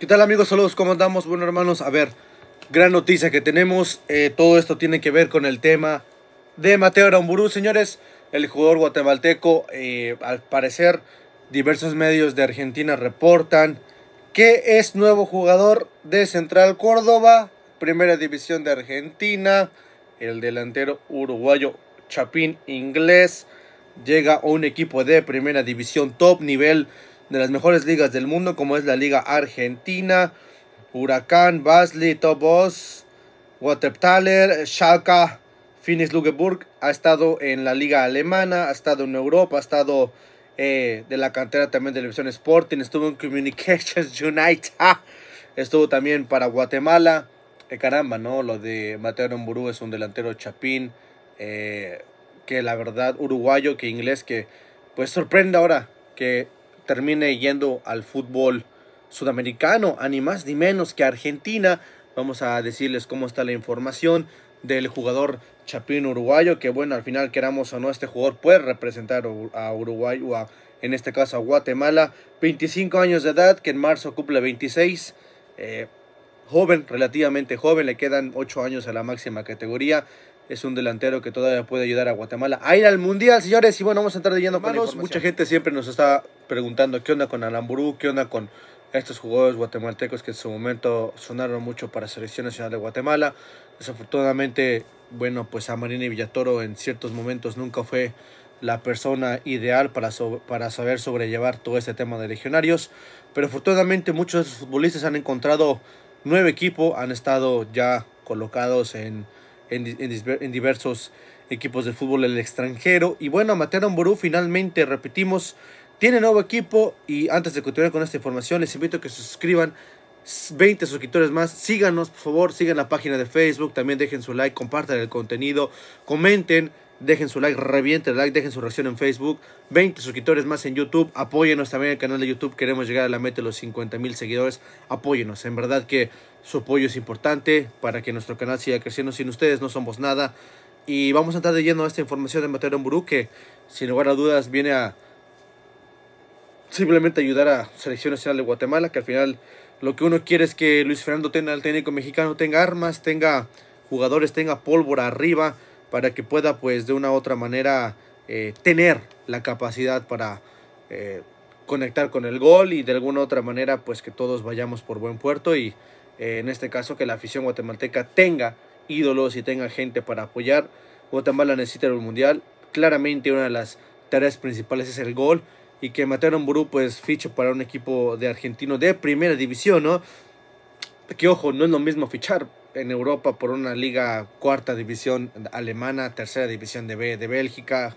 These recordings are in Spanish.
¿Qué tal amigos? Saludos, ¿cómo andamos? Bueno hermanos, a ver, gran noticia que tenemos. Eh, todo esto tiene que ver con el tema de Mateo Ramburu, señores. El jugador guatemalteco, eh, al parecer, diversos medios de Argentina reportan que es nuevo jugador de Central Córdoba, Primera División de Argentina. El delantero uruguayo Chapín Inglés llega a un equipo de Primera División top nivel de las mejores ligas del mundo, como es la Liga Argentina, Huracán, Basli, Tobos, Watertaler, Schalke, Finis Lugeburg. Ha estado en la Liga Alemana, ha estado en Europa, ha estado eh, de la cantera también de Televisión Sporting, estuvo en Communications United, estuvo también para Guatemala. Eh, caramba, ¿no? Lo de Mateo Aramburu es un delantero chapín, eh, que la verdad, uruguayo, que inglés, que pues sorprende ahora que termine yendo al fútbol sudamericano, a ni más ni menos que Argentina. Vamos a decirles cómo está la información del jugador Chapín uruguayo, que bueno, al final queramos o no, este jugador puede representar a Uruguay o en este caso a Guatemala. 25 años de edad, que en marzo cumple 26. Eh, joven, relativamente joven, le quedan 8 años a la máxima categoría es un delantero que todavía puede ayudar a Guatemala a ir al Mundial, señores. Y bueno, vamos a estar leyendo lleno con Mucha gente siempre nos está preguntando qué onda con Alamburú, qué onda con estos jugadores guatemaltecos que en su momento sonaron mucho para Selección Nacional de Guatemala. Desafortunadamente, bueno, pues a y Villatoro en ciertos momentos nunca fue la persona ideal para, para saber sobrellevar todo este tema de legionarios. Pero afortunadamente muchos de esos futbolistas han encontrado nuevo equipo, han estado ya colocados en en, diversos equipos de fútbol en el extranjero. Y bueno, Mateo Amború finalmente, repetimos, tiene nuevo equipo. Y antes de continuar con esta información, les invito a que se suscriban 20 suscriptores más. Síganos, por favor, sigan la página de Facebook, también dejen su like, compartan el contenido, comenten. Dejen su like, revienten el like, dejen su reacción en Facebook. 20 suscriptores más en YouTube. Apóyenos también el canal de YouTube. Queremos llegar a la meta de los 50 mil seguidores. Apóyenos. En verdad que su apoyo es importante para que nuestro canal siga creciendo. Sin ustedes no somos nada. Y vamos a estar leyendo esta información de Mateo Burú que sin lugar a dudas viene a simplemente ayudar a Selección Nacional de Guatemala, que al final lo que uno quiere es que Luis Fernando tenga el técnico mexicano, tenga armas, tenga jugadores, tenga pólvora arriba, para que pueda pues de una u otra manera eh, tener la capacidad para eh, conectar con el gol y de alguna u otra manera pues que todos vayamos por buen puerto y eh, en este caso que la afición guatemalteca tenga ídolos y tenga gente para apoyar. Guatemala necesita el mundial. Claramente una de las tareas principales es el gol y que Mateo Burú pues fiche para un equipo de argentino de primera división, ¿no? Que ojo, no es lo mismo fichar en Europa por una liga cuarta división alemana, tercera división de, B, de Bélgica,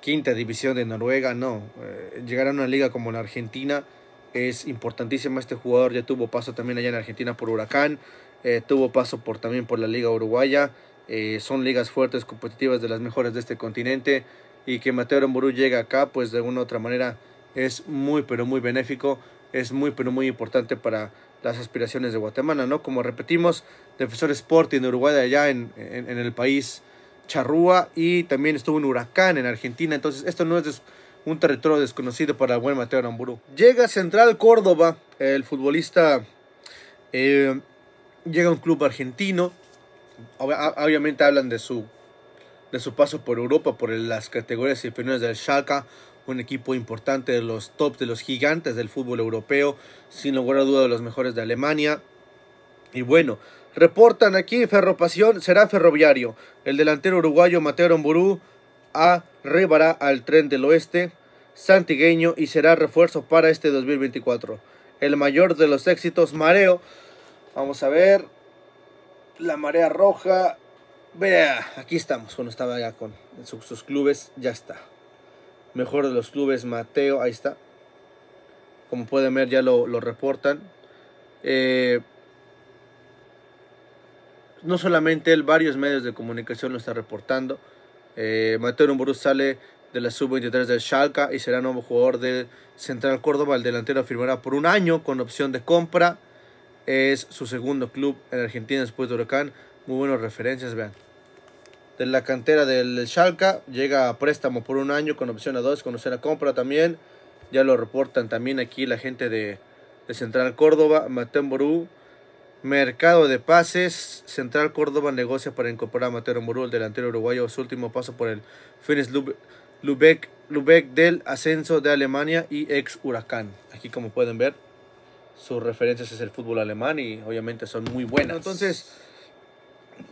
quinta división de Noruega, no. Eh, llegar a una liga como la Argentina es importantísimo. Este jugador ya tuvo paso también allá en Argentina por Huracán, eh, tuvo paso por, también por la liga uruguaya. Eh, son ligas fuertes, competitivas de las mejores de este continente y que Mateo Aramburu llegue acá, pues de una u otra manera es muy pero muy benéfico, es muy pero muy importante para las aspiraciones de Guatemala, ¿no? Como repetimos, Defensor Sporting de Uruguay de allá en, el país charrúa y también estuvo un huracán en Argentina, entonces esto no es un territorio desconocido para el buen Mateo Aramburu. Llega Central Córdoba, el futbolista eh, llega a un club argentino, obviamente hablan de su, de paso por Europa, por las categorías inferiores del Schalke un equipo importante de los top, de los gigantes del fútbol europeo, sin lugar a duda de los mejores de Alemania. Y bueno, reportan aquí pasión será Ferroviario. El delantero uruguayo Mateo Romburú arribará al tren del oeste santigueño y será refuerzo para este 2024. El mayor de los éxitos, Mareo. Vamos a ver. La marea roja. Vea, aquí estamos. Cuando estaba ya con sus, sus clubes, ya está mejor de los clubes, Mateo, ahí está. Como pueden ver, ya lo, reportan. Eh, no solamente él, varios medios de comunicación lo están reportando. Eh, Mateo Numburu sale de la sub-23 del Schalke y será nuevo jugador de Central Córdoba. El delantero firmará por un año con opción de compra. Es su segundo club en Argentina después de Huracán. Muy buenas referencias, vean de la cantera del Schalke. Llega a préstamo por un año con opción a dos, con opción a compra también. Ya lo reportan también aquí la gente de, Central Córdoba, Mateo Mercado de pases. Central Córdoba negocia para incorporar a Mateo Morú, el delantero uruguayo, su último paso por el Fines Lubeck, Lubeck del ascenso de Alemania y ex Huracán. Aquí como pueden ver, sus referencias es el fútbol alemán y obviamente son muy buenas. Entonces,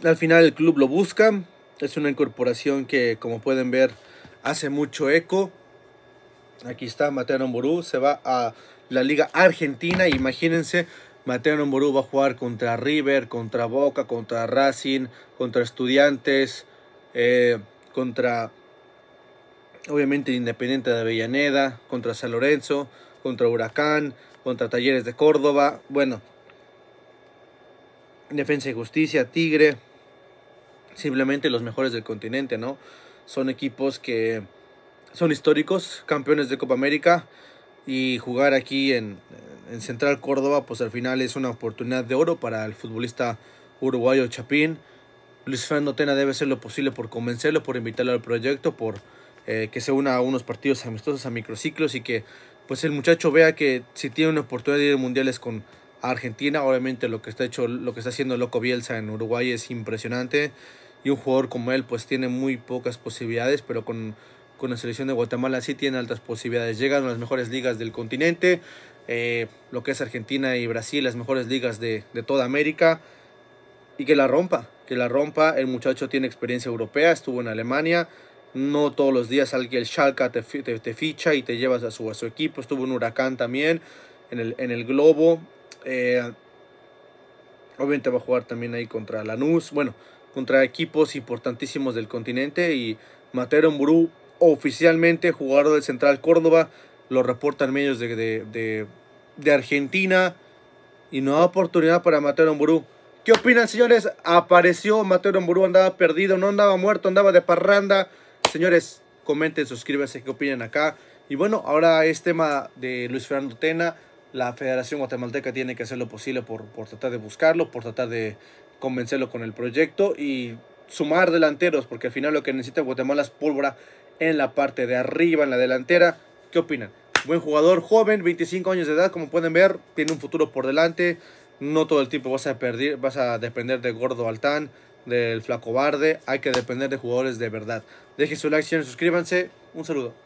al final el club lo busca, es una incorporación que, como pueden ver, hace mucho eco. Aquí está Mateo Nomború, se va a la Liga Argentina. Imagínense, Mateo Nomború va a jugar contra River, contra Boca, contra Racing, contra Estudiantes, eh, contra, obviamente, Independiente de Avellaneda, contra San Lorenzo, contra Huracán, contra Talleres de Córdoba. Bueno, Defensa y Justicia, Tigre, simplemente los mejores del continente, ¿no? Son equipos que son históricos, campeones de Copa América y jugar aquí en, Central Córdoba, pues al final es una oportunidad de oro para el futbolista uruguayo Chapín. Luis Fernando Tena debe hacer lo posible por convencerlo, por invitarlo al proyecto, por eh, que se una a unos partidos amistosos, a microciclos y que pues el muchacho vea que si tiene una oportunidad de ir a mundiales con Argentina. Obviamente lo que está hecho, lo que está haciendo Loco Bielsa en Uruguay es impresionante. Y un jugador como él pues tiene muy pocas posibilidades, pero con, con la selección de Guatemala sí tiene altas posibilidades. Llegan a las mejores ligas del continente, eh, lo que es Argentina y Brasil, las mejores ligas de, de toda América. Y que la rompa, que la rompa. El muchacho tiene experiencia europea, estuvo en Alemania, no todos los días alguien el Schalke te, te, te, ficha y te llevas a su, a su equipo. Estuvo en Huracán también, en el, en el Globo. Eh, obviamente va a jugar también ahí contra Lanús, bueno, contra equipos importantísimos del continente y Matero Mburú oficialmente jugador del Central Córdoba, lo reportan medios de, de, Argentina y nueva oportunidad para Mateo Mburú. ¿Qué opinan, señores? Apareció Mateo Mburú, andaba perdido, no andaba muerto, andaba de parranda. Señores, comenten, suscríbanse, qué opinan acá. Y bueno, ahora es tema de Luis Fernando Tena la Federación Guatemalteca tiene que hacer lo posible por, por tratar de buscarlo, por tratar de convencerlo con el proyecto y sumar delanteros, porque al final lo que necesita Guatemala es pólvora en la parte de arriba, en la delantera. ¿Qué opinan? Buen jugador, joven, 25 años de edad, como pueden ver, tiene un futuro por delante. No todo el tiempo vas a, perder, vas a depender de Gordo Altán, del Flaco Barde. Hay que depender de jugadores de verdad. Dejen su like, suscríbanse. Un saludo.